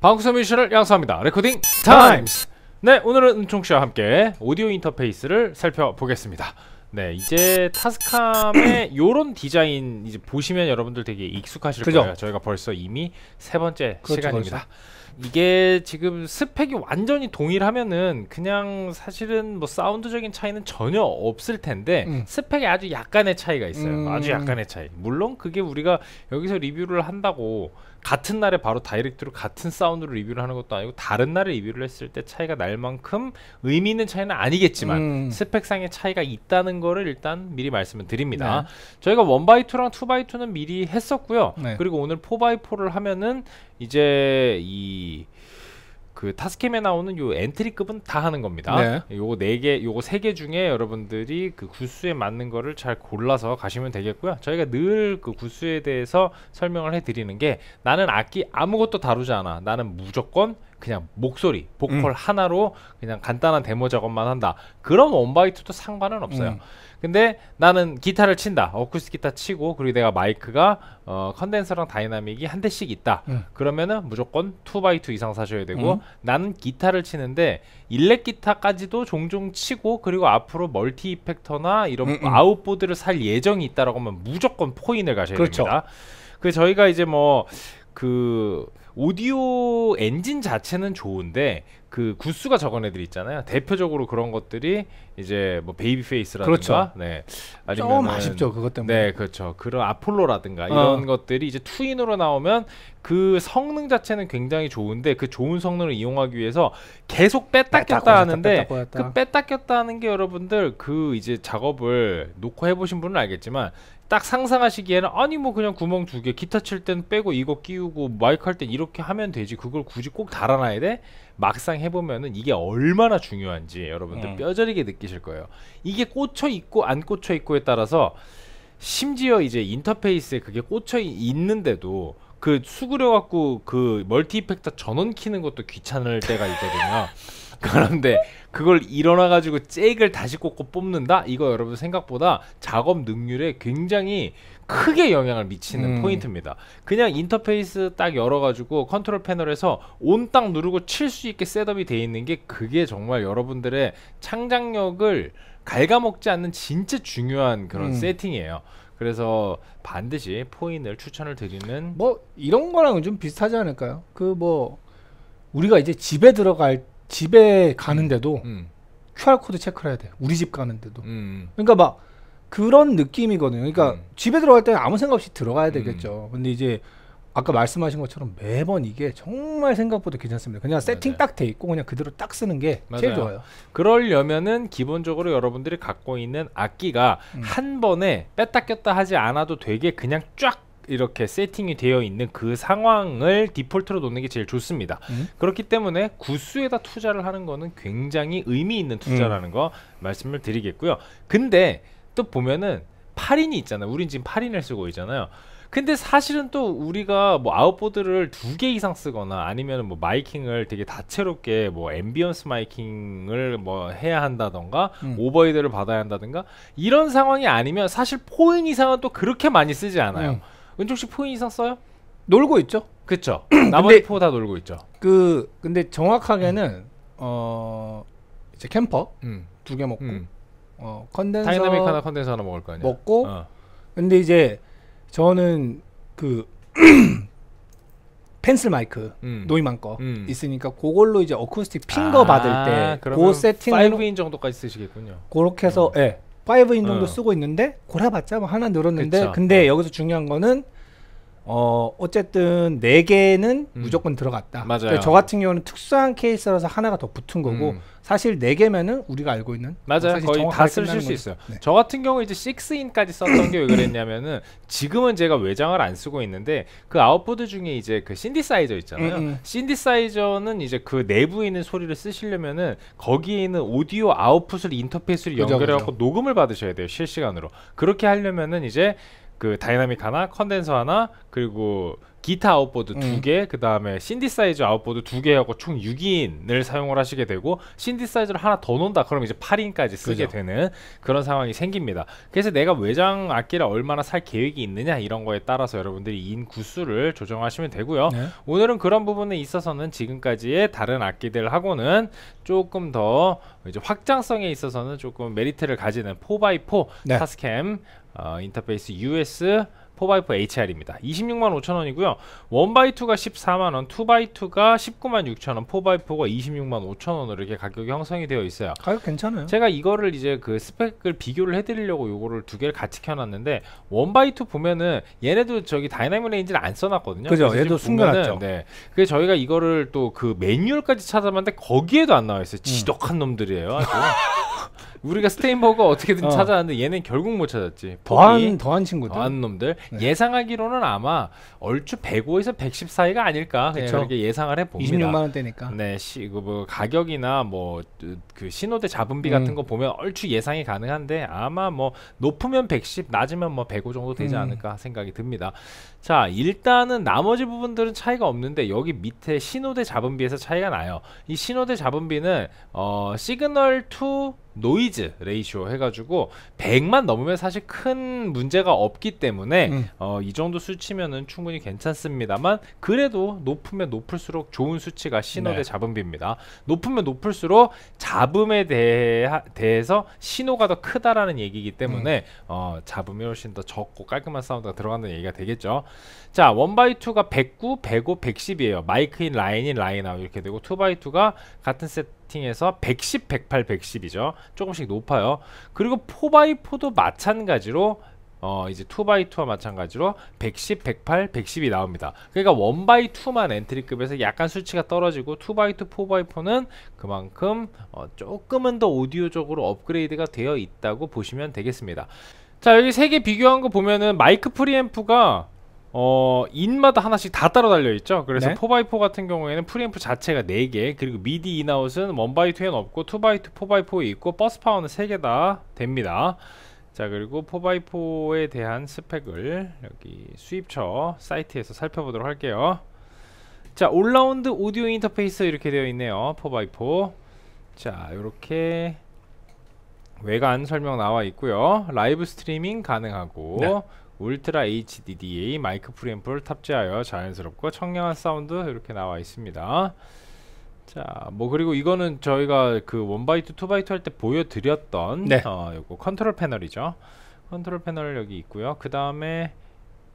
방송 미션을 양성합니다 레코딩 타임스 네 오늘은 은총씨와 함께 오디오 인터페이스를 살펴보겠습니다 네 이제 타스캄의 요런 디자인 이제 보시면 여러분들 되게 익숙하실 그죠? 거예요 저희가 벌써 이미 세 번째 그렇죠, 시간입니다 그렇죠. 이게 지금 스펙이 완전히 동일하면은 그냥 사실은 뭐 사운드적인 차이는 전혀 없을 텐데 음. 스펙이 아주 약간의 차이가 있어요. 음. 아주 약간의 차이. 물론 그게 우리가 여기서 리뷰를 한다고 같은 날에 바로 다이렉트로 같은 사운드로 리뷰를 하는 것도 아니고 다른 날에 리뷰를 했을 때 차이가 날 만큼 의미 있는 차이는 아니겠지만 음. 스펙상의 차이가 있다는 거를 일단 미리 말씀을 드립니다. 네. 저희가 원바이투랑투바이투는 미리 했었고요. 네. 그리고 오늘 포바이포를 하면은 이제 이 그 타스캠에 나오는 요 엔트리급은 다 하는 겁니다. 네. 요거 네 개, 요거 세 개 중에 여러분들이 그 구수에 맞는 거를 잘 골라서 가시면 되겠고요. 저희가 늘 그 구수에 대해서 설명을 해드리는 게 나는 악기 아무것도 다루지 않아. 나는 무조건 그냥 목소리, 보컬 음. 하나로 그냥 간단한 데모 작업만 한다. 그럼 원바이투도 상관은 없어요. 음. 근데 나는 기타를 친다. 어쿠스틱 기타 치고 그리고 내가 마이크가 어, 컨덴서랑 다이나믹이 한 대씩 있다. 음. 그러면은 무조건 2x2 이상 사셔야 되고 음. 나는 기타를 치는데 일렉 기타까지도 종종 치고 그리고 앞으로 멀티 이펙터나 이런 음, 음. 아웃보드를 살 예정이 있다라고 하면 무조건 포인을 가셔야 그렇죠. 됩니다. 그 저희가 이제 뭐그 오디오 엔진 자체는 좋은데 그 구스가 적은 애들 있잖아요. 대표적으로 그런 것들이 이제 뭐 베이비 페이스라든가 그렇죠. 네. 아니면 좀 아쉽죠. 그것 때문에. 네, 그렇죠. 그런 아폴로라든가 어. 이런 것들이 이제 투인으로 나오면 그 성능 자체는 굉장히 좋은데 그 좋은 성능을 이용하기 위해서 계속 뺐다 꼈다 하는데 뺐다 그 뺐다 꼈다 하는 게 여러분들 그 이제 작업을 놓고 해 보신 분은 알겠지만 딱 상상하시기에는 아니 뭐 그냥 구멍 두 개 기타 칠 땐 빼고 이거 끼우고 마이크 할 땐 이렇게 하면 되지 그걸 굳이 꼭 달아놔야 돼? 막상 해보면은 이게 얼마나 중요한지 여러분들 음. 뼈저리게 느끼실 거예요 이게 꽂혀 있고 안 꽂혀 있고에 따라서 심지어 이제 인터페이스에 그게 꽂혀 있는데도 그 수그려 갖고 그 멀티 이펙터 전원 키는 것도 귀찮을 때가 있거든요 그런데 그걸 일어나 가지고 잭을 다시 꽂고 뽑는다 이거 여러분 생각보다 작업 능률에 굉장히 크게 영향을 미치는 음. 포인트입니다 그냥 인터페이스 딱 열어 가지고 컨트롤 패널에서 온 딱 누르고 칠 수 있게 셋업이 돼 있는 게 그게 정말 여러분들의 창작력을 갉아먹지 않는 진짜 중요한 그런 음. 세팅이에요 그래서 반드시 포인을 추천을 드리는 뭐 이런 거랑은 좀 비슷하지 않을까요? 그 뭐 우리가 이제 집에 들어갈 때 집에 가는데도 음, 음. QR 코드 체크를 해야 돼. 우리 집 가는데도. 음, 음. 그러니까 막 그런 느낌이거든요. 그러니까 음. 집에 들어갈 때 아무 생각 없이 들어가야 음. 되겠죠. 근데 이제 아까 말씀하신 것처럼 매번 이게 정말 생각보다 괜찮습니다. 그냥 세팅 딱 돼 있고 그냥 그대로 딱 쓰는 게 맞아요. 제일 좋아요. 그러려면은 기본적으로 여러분들이 갖고 있는 악기가 한 번에 뺐다 꼈다 하지 않아도 되게 그냥 쫙 이렇게 세팅이 되어 있는 그 상황을 디폴트로 놓는 게 제일 좋습니다. 음? 그렇기 때문에 구수에다 투자를 하는 거는 굉장히 의미 있는 투자라는 음. 거 말씀을 드리겠고요. 근데 또 보면은 8인이 있잖아요. 우린 지금 8인을 쓰고 있잖아요. 근데 사실은 또 우리가 뭐 아웃보드를 두 개 이상 쓰거나 아니면 뭐 마이킹을 되게 다채롭게 뭐 앰비언스 마이킹을 뭐 해야 한다던가 음. 오버헤드를 받아야 한다던가 이런 상황이 아니면 사실 포인 이상은 또 그렇게 많이 쓰지 않아요. 음. 은총씨 포인 있었어요? 놀고 있죠. 그쵸. 나머지 포 다 놀고 있죠. 그 근데 정확하게는 음. 어 이제 캠퍼 음. 두개 먹고 음. 어 컨덴서 다이나믹 하나 컨덴서 하나 먹을 거 아니야. 먹고 어. 근데 이제 저는 그 펜슬 마이크 음. 노이만 거 음. 있으니까 그걸로 이제 어쿠스틱 핑거 아, 받을 때그 세팅을 5인 정도까지 쓰시겠군요. 그렇게 해서 음. 예. 5인 정도 어. 쓰고 있는데 골라봤자 뭐 하나 늘었는데 그쵸. 근데 네. 여기서 중요한 거는 어 어쨌든 네 개는 음. 무조건 들어갔다. 맞아요. 그러니까 저 같은 경우는 특수한 케이스라서 하나가 더 붙은 거고 음. 사실 네 개면은 우리가 알고 있는 맞아요. 거의 다 쓰실 수 있어요. 네. 저 같은 경우 이제 6인까지 썼던 게 왜 그랬냐면은 지금은 제가 외장을 안 쓰고 있는데 그 아웃보드 중에 이제 그 신디사이저 있잖아요. 음, 신디사이저는 음. 이제 그 내부에 있는 소리를 쓰시려면은 거기에 있는 오디오 아웃풋을 인터페이스를 연결해 갖고 녹음을 받으셔야 돼요. 실시간으로. 그렇게 하려면은 이제 그 다이나믹 하나, 컨덴서 하나, 그리고 기타 아웃보드 음. 두 개, 그 다음에 신디사이저 아웃보드 두 개하고 총 6인을 사용을 하시게 되고 신디사이저를 하나 더 놓는다 그러면 이제 8인까지 쓰게 그죠. 되는 그런 상황이 생깁니다. 그래서 내가 외장 악기를 얼마나 살 계획이 있느냐 이런 거에 따라서 여러분들이 인 구수를 조정하시면 되고요. 네. 오늘은 그런 부분에 있어서는 지금까지의 다른 악기들하고는 조금 더 이제 확장성에 있어서는 조금 메리트를 가지는 4x4 네. 타스캠 어, 인터페이스 US 4x4 HR입니다. 26만 5천원이고요. 1x2가 14만원, 2x2가 19만 6천원, 4x4가 26만 5천원으로 이렇게 가격이 형성이 되어 있어요. 가격 괜찮아요. 제가 이거를 이제 그 스펙을 비교를 해드리려고 요거를 두 개를 같이 켜놨는데 1x2 보면은 얘네도 저기 다이나믹 레인지를 안 써놨거든요. 그죠. 얘도 숨겨놨죠. 네. 그 저희가 이거를 또 그 매뉴얼까지 찾아봤는데 거기에도 안 나와 있어요. 지독한 놈들이에요. 아주. 우리가 스테인버거 어떻게든 어. 찾아왔는데 얘는 결국 못 찾았지. 더한 더한 친구들. 더한 놈들. 네. 예상하기로는 아마 얼추 105에서 110 사이가 아닐까 그냥 그쵸. 렇게 예상을 해봅니다. 26만 원대니까. 네, 시그뭐 가격이나 뭐그 그 신호대 잡음비 음. 같은 거 보면 얼추 예상이 가능한데 아마 뭐 높으면 110, 낮으면 뭐 105 정도 되지 음. 않을까 생각이 듭니다. 자, 일단은 나머지 부분들은 차이가 없는데 여기 밑에 신호대 잡음비에서 차이가 나요. 이 신호대 잡음비는 어 시그널 투 노이즈 레이쇼 해가지고 100만 넘으면 사실 큰 문제가 없기 때문에 음. 어, 이 정도 수치면은 충분히 괜찮습니다만 그래도 높으면 높을수록 좋은 수치가 신호 네. 대 잡음비입니다. 높으면 높을수록 잡음에 대해, 대해서 신호가 더 크다라는 얘기이기 때문에 음. 어, 잡음이 훨씬 더 적고 깔끔한 사운드가 들어간다는 얘기가 되겠죠. 자, 1x2가 109, 105, 110이에요. 마이크인 라인인 라인아웃 이렇게 되고 2x2가 같은 세트 세팅에서 110, 108, 110이죠. 조금씩 높아요. 그리고 4x4도 마찬가지로 어 이제 2x2와 마찬가지로 110, 108, 110이 나옵니다. 그러니까 1x2만 엔트리급에서 약간 수치가 떨어지고 2x2, 4x4는 그만큼 어 조금은 더 오디오적으로 업그레이드가 되어 있다고 보시면 되겠습니다. 자 여기 세 개 비교한 거 보면은 마이크 프리앰프가 어 인마다 하나씩 다 따로 달려 있죠. 그래서 네? 4x4 같은 경우에는 프리앰프 자체가 4개, 그리고 미디 인아웃은 1x2에는 없고 2x2, 4x4에 있고 버스 파워는 3개 다 됩니다. 자 그리고 4x4에 대한 스펙을 여기 수입처 사이트에서 살펴보도록 할게요. 자 올라운드 오디오 인터페이스 이렇게 되어 있네요. 4x4. 자 이렇게 외관 설명 나와 있고요. 라이브 스트리밍 가능하고 네. 울트라 HDDA 마이크 프리앰프를 탑재하여 자연스럽고 청량한 사운드 이렇게 나와 있습니다 자, 뭐 그리고 이거는 저희가 그 1바이트, 2바이트 할 때 보여드렸던 네. 어, 요거 컨트롤 패널이죠. 컨트롤 패널 여기 있고요. 그 다음에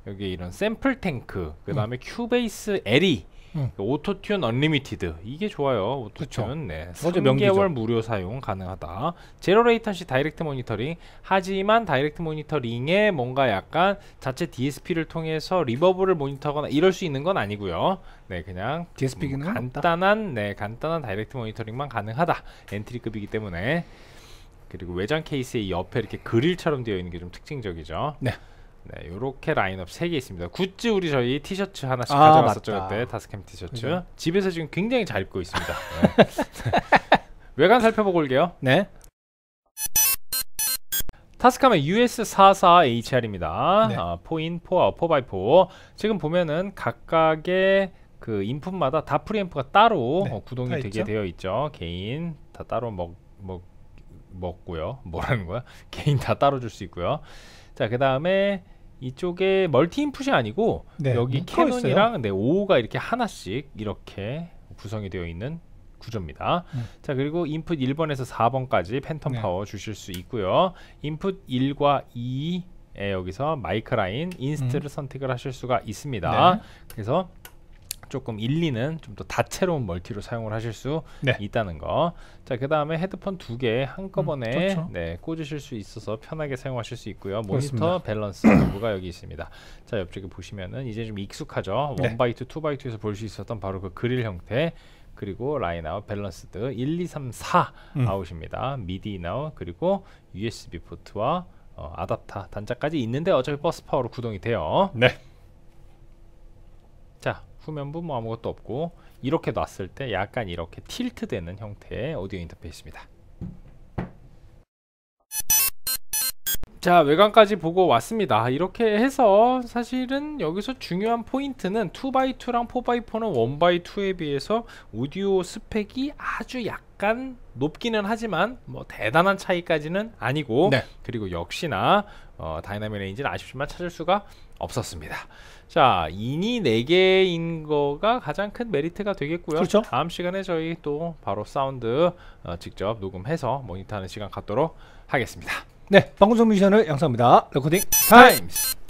여기 이런 샘플 탱크, 그 다음에 음. 큐베이스 L이 e 음. 그 오토튠 언리미티드 이게 좋아요. 오토튠 네. 3개월 무료 사용 가능하다. 제로 레이턴시 다이렉트 모니터링. 하지만 다이렉트 모니터링에 뭔가 약간 자체 DSP를 통해서 리버브를 모니터하거나 이럴 수 있는 건 아니고요. 네, 그냥 DSP 기능 음, 간단한 네, 간단한 다이렉트 모니터링만 가능하다. 엔트리급이기 때문에 그리고 외장 케이스의 옆에 이렇게 그릴처럼 되어 있는 게 좀 특징적이죠. 네. 네, 요렇게 라인업 3개 있습니다. 굿즈 우리 저희 티셔츠 하나씩 아, 가져갔었죠. 맞다. 그때 다스캠 티셔츠. 그 집에서 지금 굉장히 잘 입고 있습니다. 네. 외관 살펴보고 올게요. 네. 타스캄의 US44HR입니다. 네. 아, 포인, 포아, 4x4. 지금 보면은 각각의 그 인풋마다 다 프리앰프가 따로 네, 어, 구동이 되게 있죠? 되어 있죠. 개인 다 따로 먹, 먹, 먹고요. 뭐라는 거야? 개인 다 따로 줄 수 있고요. 자, 그 다음에 이쪽에 멀티 인풋이 아니고 네, 여기 캐논이랑 네, 5호가 이렇게 하나씩 이렇게 구성이 되어 있는 구조입니다. 네. 자 그리고 인풋 1번에서 4번까지 팬텀 네. 파워 주실 수 있고요. 인풋 1과 2에 여기서 마이크 라인 인스트를 음. 선택을 하실 수가 있습니다. 네. 그래서 조금 1, 2는 좀 더 다채로운 멀티로 사용을 하실 수 네. 있다는 거. 자, 그 다음에 헤드폰 두 개 한꺼번에 음, 네, 꽂으실 수 있어서 편하게 사용하실 수 있고요. 모니터, 그렇습니다. 밸런스 도구가 여기 있습니다. 자, 옆쪽에 보시면은 이제 좀 익숙하죠. 네. 1 바이트, 2바이트에서볼 수 있었던 바로 그 그릴 형태. 그리고 라인아웃 밸런스드 1, 2, 3, 4 음. 아웃입니다. 미디 인아웃 그리고 USB 포트와 어, 아답터 단자까지 있는데 어차피 버스 파워로 구동이 돼요. 네. 자, 후면부 뭐 아무것도 없고 이렇게 놨을 때 약간 이렇게 틸트 되는 형태의 오디오 인터페이스입니다 자 외관까지 보고 왔습니다 이렇게 해서 사실은 여기서 중요한 포인트는 2x2랑 4x4는 1x2에 비해서 오디오 스펙이 아주 약간 약간 높기는 하지만 뭐 대단한 차이까지는 아니고 네. 그리고 역시나 어, 다이나믹 레인지는 아쉽지만 찾을 수가 없었습니다. 자, 인이 4개인 거가 가장 큰 메리트가 되겠고요. 그렇죠? 다음 시간에 저희 또 바로 사운드 어, 직접 녹음해서 모니터하는 시간 갖도록 하겠습니다. 네, 방송 미션을 양성합니다. 레코딩 타임스!